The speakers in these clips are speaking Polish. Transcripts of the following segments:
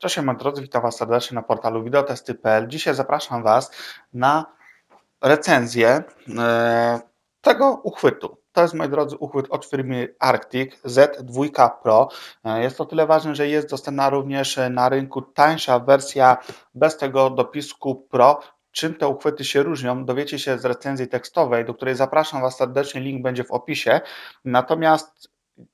Cześć moi drodzy, witam Was serdecznie na portalu Videotesty.pl. Dzisiaj zapraszam Was na recenzję e, tego uchwytu. To jest, moi drodzy, uchwyt od firmy Arctic Z2 Pro. E, jest to tyle ważne, że jest dostępna również na rynku tańsza wersja bez tego dopisku Pro, Czym te uchwyty się różnią, dowiecie się z recenzji tekstowej, do której zapraszam Was serdecznie, link będzie w opisie. Natomiast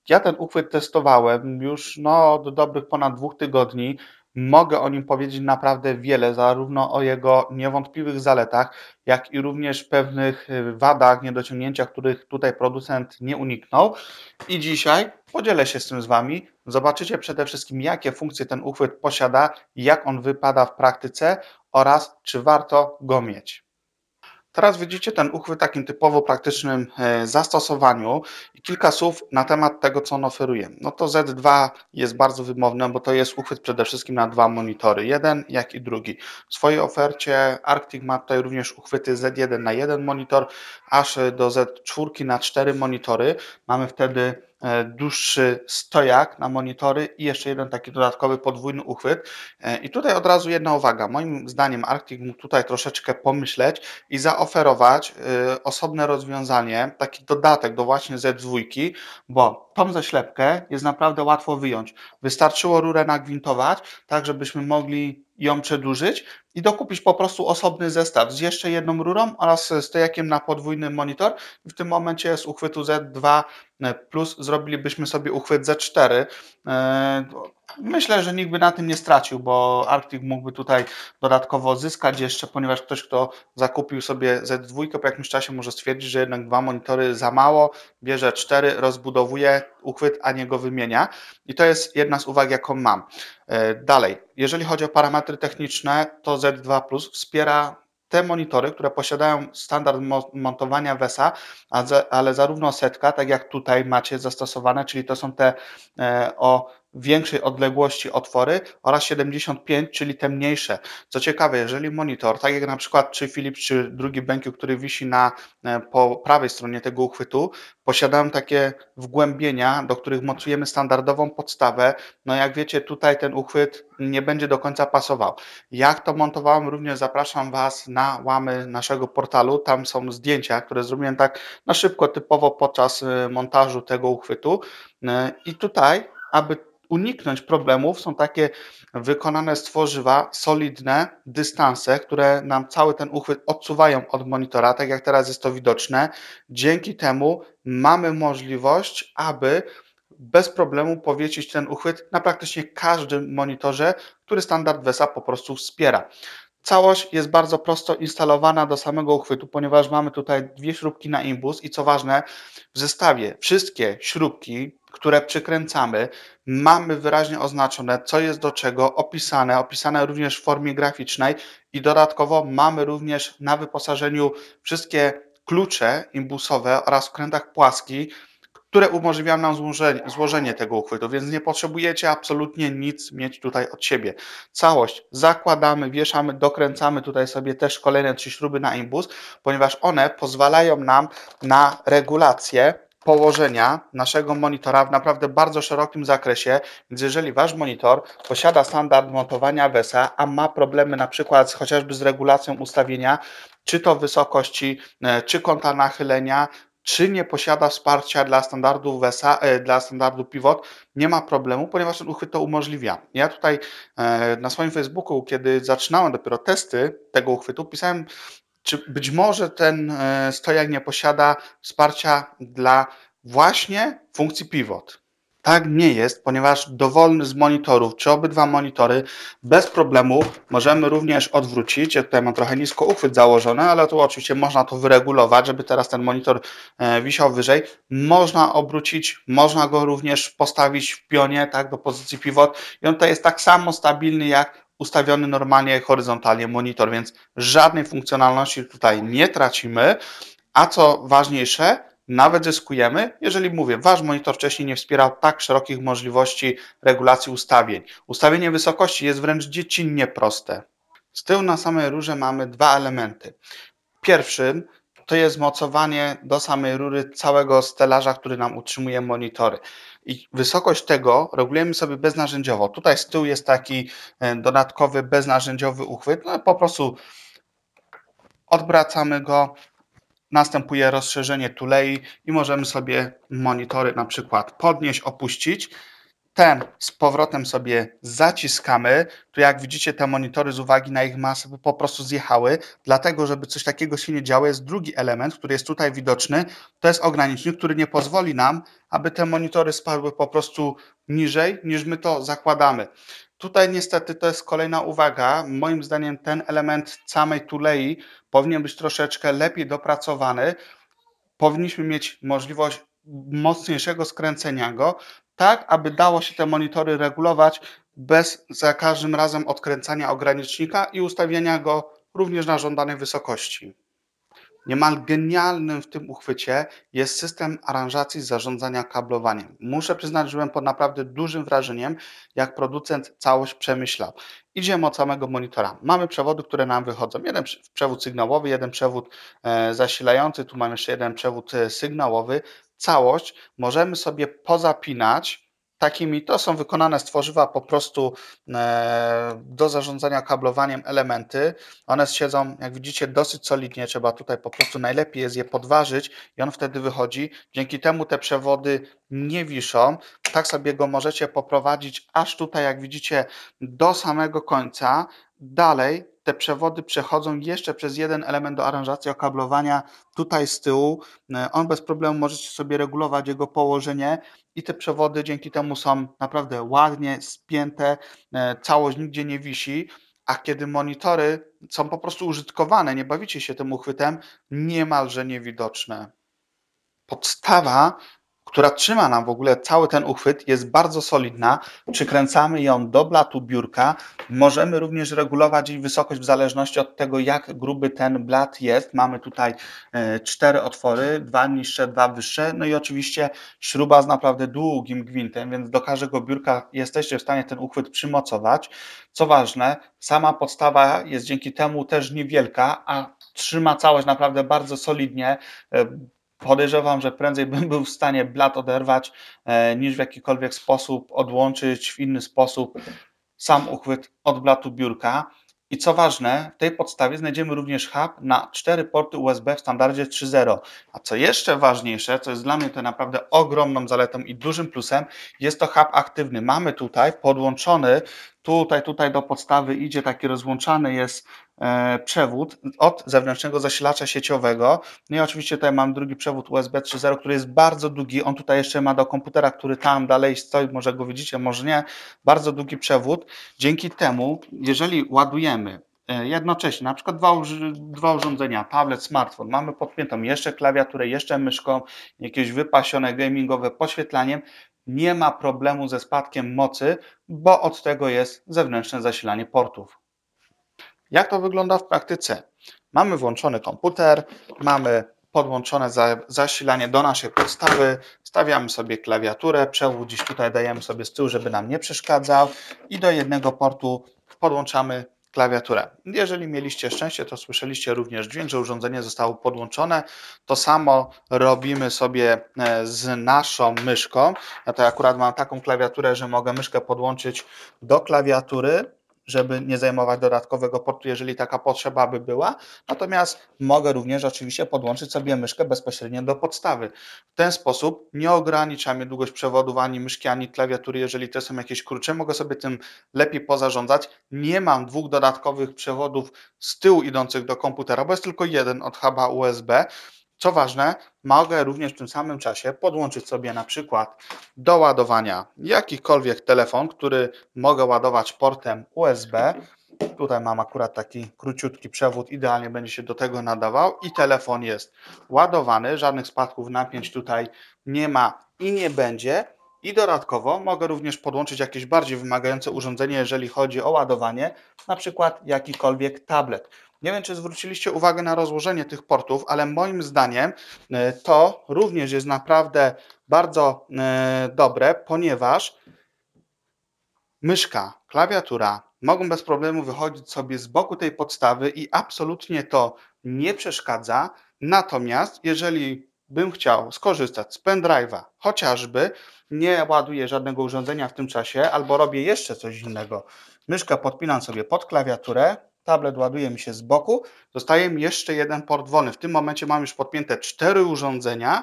ja ten uchwyt testowałem już no, od dobrych ponad dwóch tygodni. Mogę o nim powiedzieć naprawdę wiele, zarówno o jego niewątpliwych zaletach, jak i również pewnych y, wadach, niedociągnięciach, których tutaj producent nie uniknął. I dzisiaj podzielę się z tym z Wami. Zobaczycie przede wszystkim, jakie funkcje ten uchwyt posiada, jak on wypada w praktyce oraz czy warto go mieć. Teraz widzicie ten uchwyt w takim typowo praktycznym e, zastosowaniu i kilka słów na temat tego, co on oferuje. No to Z2 jest bardzo wymowne, bo to jest uchwyt przede wszystkim na dwa monitory, jeden jak i drugi. W swojej ofercie Arctic ma tutaj również uchwyty Z1 na jeden monitor, aż do Z4 na cztery monitory. Mamy wtedy E, dłuższy stojak na monitory i jeszcze jeden taki dodatkowy podwójny uchwyt. E, I tutaj od razu jedna uwaga. Moim zdaniem Arctic mógł tutaj troszeczkę pomyśleć i zaoferować e, osobne rozwiązanie, taki dodatek do właśnie Z2, bo tą zaślepkę jest naprawdę łatwo wyjąć. Wystarczyło rurę nagwintować, tak żebyśmy mogli ją przedłużyć i dokupić po prostu osobny zestaw z jeszcze jedną rurą oraz stojakiem na podwójny monitor. W tym momencie z uchwytu Z2 plus zrobilibyśmy sobie uchwyt Z4. Myślę, że nikt by na tym nie stracił, bo Arctic mógłby tutaj dodatkowo zyskać jeszcze, ponieważ ktoś, kto zakupił sobie Z2, po jakimś czasie może stwierdzić, że jednak dwa monitory za mało, bierze cztery, rozbudowuje uchwyt, a nie go wymienia. I to jest jedna z uwag, jaką mam. E, dalej, jeżeli chodzi o parametry techniczne, to Z2 Plus wspiera te monitory, które posiadają standard montowania WESA, ale zarówno setka, tak jak tutaj macie zastosowane, czyli to są te e, o większej odległości otwory oraz 75, czyli te mniejsze. Co ciekawe, jeżeli monitor, tak jak na przykład czy Philips, czy drugi BenQ, który wisi na e, po prawej stronie tego uchwytu, posiadają takie wgłębienia, do których mocujemy standardową podstawę. No jak wiecie, tutaj ten uchwyt nie będzie do końca pasował. Jak to montowałem, również zapraszam Was na łamy naszego portalu. Tam są zdjęcia, które zrobiłem tak na szybko, typowo podczas e, montażu tego uchwytu. E, I tutaj, aby uniknąć problemów, są takie wykonane z tworzywa solidne dystanse, które nam cały ten uchwyt odsuwają od monitora, tak jak teraz jest to widoczne. Dzięki temu mamy możliwość, aby bez problemu powiesić ten uchwyt na praktycznie każdym monitorze, który standard WESA po prostu wspiera. Całość jest bardzo prosto instalowana do samego uchwytu, ponieważ mamy tutaj dwie śrubki na imbus i co ważne, w zestawie wszystkie śrubki które przykręcamy, mamy wyraźnie oznaczone, co jest do czego, opisane, opisane również w formie graficznej i dodatkowo mamy również na wyposażeniu wszystkie klucze imbusowe oraz w krętach płaski, które umożliwiają nam złożenie, złożenie, tego uchwytu, więc nie potrzebujecie absolutnie nic mieć tutaj od siebie. Całość zakładamy, wieszamy, dokręcamy tutaj sobie też kolejne trzy śruby na imbus, ponieważ one pozwalają nam na regulację położenia naszego monitora w naprawdę bardzo szerokim zakresie, więc jeżeli Wasz monitor posiada standard montowania WESA, a ma problemy na przykład chociażby z regulacją ustawienia, czy to wysokości, e, czy kąta nachylenia, czy nie posiada wsparcia dla standardu WESA, e, dla standardu Pivot, nie ma problemu, ponieważ ten uchwyt to umożliwia. Ja tutaj e, na swoim Facebooku, kiedy zaczynałem dopiero testy tego uchwytu, pisałem czy być może ten e, stojak nie posiada wsparcia dla właśnie funkcji pivot? Tak nie jest, ponieważ dowolny z monitorów, czy obydwa monitory, bez problemu możemy również odwrócić. Ja tutaj mam trochę nisko uchwyt założony, ale tu oczywiście można to wyregulować, żeby teraz ten monitor e, wisiał wyżej. Można obrócić, można go również postawić w pionie, tak, do pozycji pivot. I on tutaj jest tak samo stabilny jak ustawiony normalnie horyzontalnie monitor, więc żadnej funkcjonalności tutaj nie tracimy, a co ważniejsze, nawet zyskujemy, jeżeli mówię, wasz monitor wcześniej nie wspierał tak szerokich możliwości regulacji ustawień. Ustawienie wysokości jest wręcz dziecinnie proste. Z tyłu na samej rurze mamy dwa elementy. Pierwszym to jest mocowanie do samej rury całego stelaża, który nam utrzymuje monitory. I wysokość tego regulujemy sobie beznarzędziowo. Tutaj z tyłu jest taki e, dodatkowy beznarzędziowy uchwyt. No po prostu odwracamy go, następuje rozszerzenie tulei i możemy sobie monitory na przykład podnieść, opuścić ten z powrotem sobie zaciskamy. to jak widzicie, te monitory z uwagi na ich masę po prostu zjechały, dlatego żeby coś takiego się nie działo, jest drugi element, który jest tutaj widoczny. To jest ogranicznik, który nie pozwoli nam, aby te monitory spadły po prostu niżej niż my to zakładamy. Tutaj niestety to jest kolejna uwaga. Moim zdaniem ten element samej tulei powinien być troszeczkę lepiej dopracowany. Powinniśmy mieć możliwość mocniejszego skręcenia go, tak aby dało się te monitory regulować bez za każdym razem odkręcania ogranicznika i ustawiania go również na żądanej wysokości. Niemal genialnym w tym uchwycie jest system aranżacji zarządzania kablowaniem. Muszę przyznać, że byłem pod naprawdę dużym wrażeniem, jak producent całość przemyślał. Idziemy od samego monitora. Mamy przewody, które nam wychodzą. Jeden przewód sygnałowy, jeden przewód e, zasilający, tu mamy jeszcze jeden przewód e, sygnałowy całość możemy sobie pozapinać takimi, to są wykonane z tworzywa po prostu e, do zarządzania kablowaniem elementy. One siedzą, jak widzicie, dosyć solidnie, trzeba tutaj po prostu najlepiej jest je podważyć i on wtedy wychodzi. Dzięki temu te przewody nie wiszą. Tak sobie go możecie poprowadzić aż tutaj, jak widzicie, do samego końca. Dalej te przewody przechodzą jeszcze przez jeden element do aranżacji okablowania tutaj z tyłu. E, on bez problemu możecie sobie regulować jego położenie i te przewody dzięki temu są naprawdę ładnie spięte, e, całość nigdzie nie wisi. A kiedy monitory są po prostu użytkowane, nie bawicie się tym uchwytem, niemalże niewidoczne. Podstawa która trzyma nam w ogóle cały ten uchwyt, jest bardzo solidna. Przykręcamy ją do blatu biurka. Możemy również regulować jej wysokość w zależności od tego, jak gruby ten blat jest. Mamy tutaj e, cztery otwory, dwa niższe, dwa wyższe. No i oczywiście śruba z naprawdę długim gwintem, więc do każdego biurka jesteście w stanie ten uchwyt przymocować. Co ważne, sama podstawa jest dzięki temu też niewielka, a trzyma całość naprawdę bardzo solidnie e, podejrzewam, że prędzej bym był w stanie blat oderwać, e, niż w jakikolwiek sposób odłączyć w inny sposób sam uchwyt od blatu biurka. I co ważne, w tej podstawie znajdziemy również hub na cztery porty USB w standardzie 3.0. A co jeszcze ważniejsze, co jest dla mnie to naprawdę ogromną zaletą i dużym plusem, jest to hub aktywny. Mamy tutaj podłączony, tutaj, tutaj do podstawy idzie taki rozłączany jest E, przewód od zewnętrznego zasilacza sieciowego. No i oczywiście tutaj mam drugi przewód USB 3.0, który jest bardzo długi. On tutaj jeszcze ma do komputera, który tam dalej stoi, może go widzicie, może nie. Bardzo długi przewód. Dzięki temu, jeżeli ładujemy e, jednocześnie, na przykład dwa, dwa urządzenia, tablet, smartfon, mamy podpiętą jeszcze klawiaturę, jeszcze myszką, jakieś wypasione gamingowe podświetlaniem, nie ma problemu ze spadkiem mocy, bo od tego jest zewnętrzne zasilanie portów. Jak to wygląda w praktyce? Mamy włączony komputer, mamy podłączone zasilanie do naszej podstawy, stawiamy sobie klawiaturę, przewód dziś tutaj dajemy sobie z tyłu, żeby nam nie przeszkadzał i do jednego portu podłączamy klawiaturę. Jeżeli mieliście szczęście, to słyszeliście również dźwięk, że urządzenie zostało podłączone. To samo robimy sobie e, z naszą myszką. Ja to akurat mam taką klawiaturę, że mogę myszkę podłączyć do klawiatury żeby nie zajmować dodatkowego portu, jeżeli taka potrzeba by była. Natomiast mogę również oczywiście podłączyć sobie myszkę bezpośrednio do podstawy. W ten sposób nie ogranicza mnie długość przewodów ani myszki, ani klawiatury, jeżeli te są jakieś krótsze. Mogę sobie tym lepiej pozarządzać. Nie mam dwóch dodatkowych przewodów z tyłu idących do komputera, bo jest tylko jeden od huba USB. Co ważne, mogę również w tym samym czasie podłączyć sobie na przykład do ładowania jakikolwiek telefon, który mogę ładować portem USB. Tutaj mam akurat taki króciutki przewód, idealnie będzie się do tego nadawał i telefon jest ładowany, żadnych spadków napięć tutaj nie ma i nie będzie. I dodatkowo mogę również podłączyć jakieś bardziej wymagające urządzenie, jeżeli chodzi o ładowanie, na przykład jakikolwiek tablet. Nie wiem, czy zwróciliście uwagę na rozłożenie tych portów, ale moim zdaniem e, to również jest naprawdę bardzo e, dobre, ponieważ myszka, klawiatura mogą bez problemu wychodzić sobie z boku tej podstawy i absolutnie to nie przeszkadza. Natomiast jeżeli bym chciał skorzystać z pendrive'a, chociażby nie ładuję żadnego urządzenia w tym czasie albo robię jeszcze coś innego, myszkę podpinam sobie pod klawiaturę, tablet ładuje mi się z boku, mi jeszcze jeden port wolny. W tym momencie mam już podpięte cztery urządzenia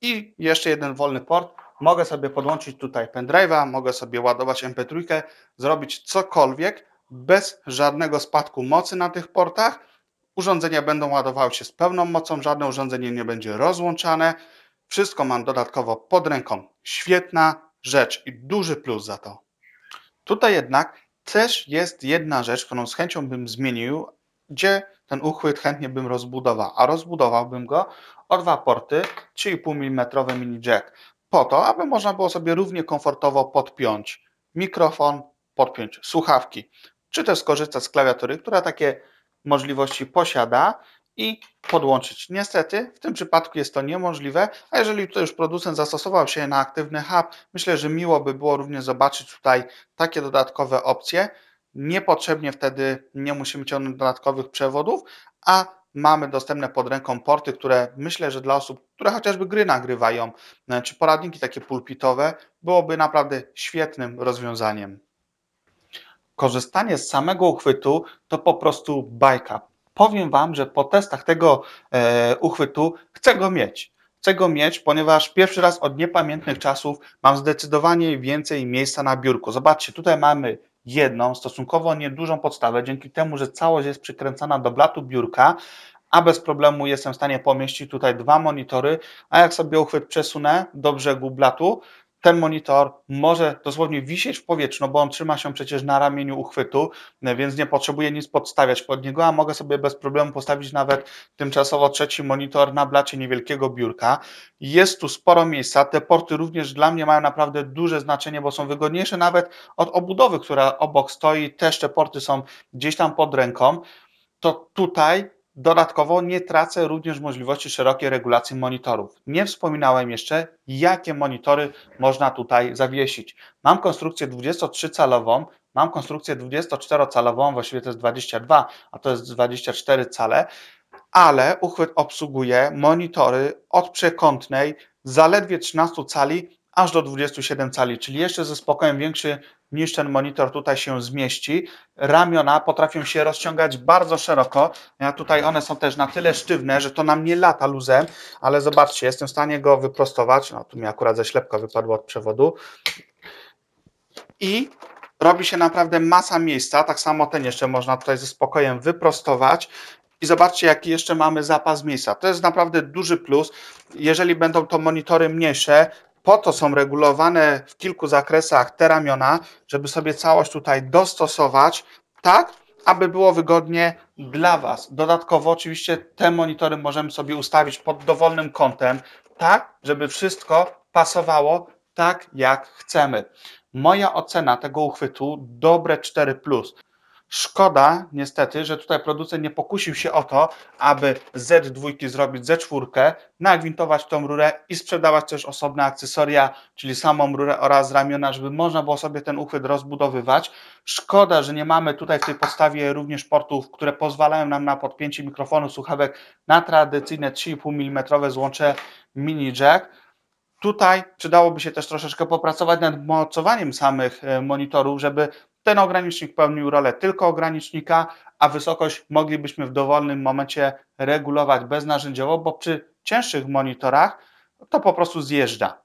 i jeszcze jeden wolny port. Mogę sobie podłączyć tutaj pendrive'a, mogę sobie ładować MP3, zrobić cokolwiek bez żadnego spadku mocy na tych portach. Urządzenia będą ładowały się z pełną mocą, żadne urządzenie nie będzie rozłączane. Wszystko mam dodatkowo pod ręką. Świetna rzecz i duży plus za to. Tutaj jednak też jest jedna rzecz, którą z chęcią bym zmienił, gdzie ten uchwyt chętnie bym rozbudował, a rozbudowałbym go o dwa porty 3,5 mm mini jack, po to, aby można było sobie równie komfortowo podpiąć mikrofon, podpiąć słuchawki, czy też skorzystać z klawiatury, która takie możliwości posiada i podłączyć. Niestety w tym przypadku jest to niemożliwe, a jeżeli tutaj już producent zastosował się na aktywny hub, myślę, że miło by było również zobaczyć tutaj takie dodatkowe opcje. Niepotrzebnie wtedy nie musimy ciągnąć dodatkowych przewodów, a mamy dostępne pod ręką porty, które myślę, że dla osób, które chociażby gry nagrywają, e, czy poradniki takie pulpitowe, byłoby naprawdę świetnym rozwiązaniem. Korzystanie z samego uchwytu to po prostu bajka powiem Wam, że po testach tego e, uchwytu chcę go mieć. Chcę go mieć, ponieważ pierwszy raz od niepamiętnych czasów mam zdecydowanie więcej miejsca na biurku. Zobaczcie, tutaj mamy jedną stosunkowo niedużą podstawę, dzięki temu, że całość jest przykręcana do blatu biurka, a bez problemu jestem w stanie pomieścić tutaj dwa monitory, a jak sobie uchwyt przesunę do brzegu blatu, ten monitor może dosłownie wisieć w powietrzu, no bo on trzyma się przecież na ramieniu uchwytu, e, więc nie potrzebuję nic podstawiać pod niego, a mogę sobie bez problemu postawić nawet tymczasowo trzeci monitor na blacie niewielkiego biurka. Jest tu sporo miejsca, te porty również dla mnie mają naprawdę duże znaczenie, bo są wygodniejsze nawet od obudowy, która obok stoi, też te porty są gdzieś tam pod ręką, to tutaj Dodatkowo nie tracę również możliwości szerokiej regulacji monitorów. Nie wspominałem jeszcze, jakie monitory można tutaj zawiesić. Mam konstrukcję 23-calową, mam konstrukcję 24-calową, właściwie to jest 22, a to jest 24 cale, ale uchwyt obsługuje monitory od przekątnej zaledwie 13 cali aż do 27 cali, czyli jeszcze ze spokojem większy niż ten monitor tutaj się zmieści. Ramiona potrafią się rozciągać bardzo szeroko. Ja tutaj one są też na tyle sztywne, że to nam nie lata luzem, ale zobaczcie, jestem w stanie go wyprostować. No tu mi akurat ze ślepka wypadło od przewodu. I robi się naprawdę masa miejsca. Tak samo ten jeszcze można tutaj ze spokojem wyprostować. I zobaczcie, jaki jeszcze mamy zapas miejsca. To jest naprawdę duży plus. Jeżeli będą to monitory mniejsze, po to są regulowane w kilku zakresach te ramiona, żeby sobie całość tutaj dostosować tak, aby było wygodnie dla Was. Dodatkowo oczywiście te monitory możemy sobie ustawić pod dowolnym kątem, tak, żeby wszystko pasowało tak, jak chcemy. Moja ocena tego uchwytu dobre 4+. Szkoda niestety, że tutaj producent nie pokusił się o to, aby z dwójki zrobić Z4, nagwintować tą rurę i sprzedawać też osobne akcesoria, czyli samą rurę oraz ramiona, żeby można było sobie ten uchwyt rozbudowywać. Szkoda, że nie mamy tutaj w tej podstawie również portów, które pozwalają nam na podpięcie mikrofonu słuchawek na tradycyjne 3,5 mm złącze mini jack. Tutaj przydałoby się też troszeczkę popracować nad mocowaniem samych e, monitorów, żeby ten ogranicznik pełnił rolę tylko ogranicznika, a wysokość moglibyśmy w dowolnym momencie regulować beznarzędziowo, bo przy cięższych monitorach to po prostu zjeżdża.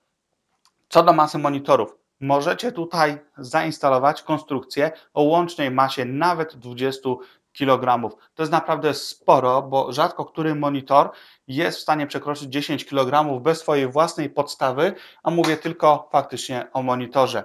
Co do masy monitorów, możecie tutaj zainstalować konstrukcję o łącznej masie nawet 20 kg. To jest naprawdę sporo, bo rzadko który monitor jest w stanie przekroczyć 10 kg bez swojej własnej podstawy, a mówię tylko faktycznie o monitorze.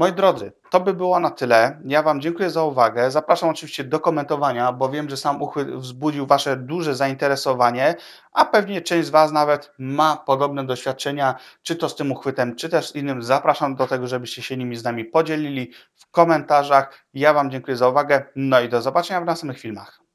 Moi drodzy, to by było na tyle. Ja Wam dziękuję za uwagę. Zapraszam oczywiście do komentowania, bo wiem, że sam uchwyt wzbudził Wasze duże zainteresowanie, a pewnie część z Was nawet ma podobne doświadczenia, czy to z tym uchwytem, czy też z innym. Zapraszam do tego, żebyście się nimi z nami podzielili w komentarzach. Ja Wam dziękuję za uwagę. No i do zobaczenia w następnych filmach.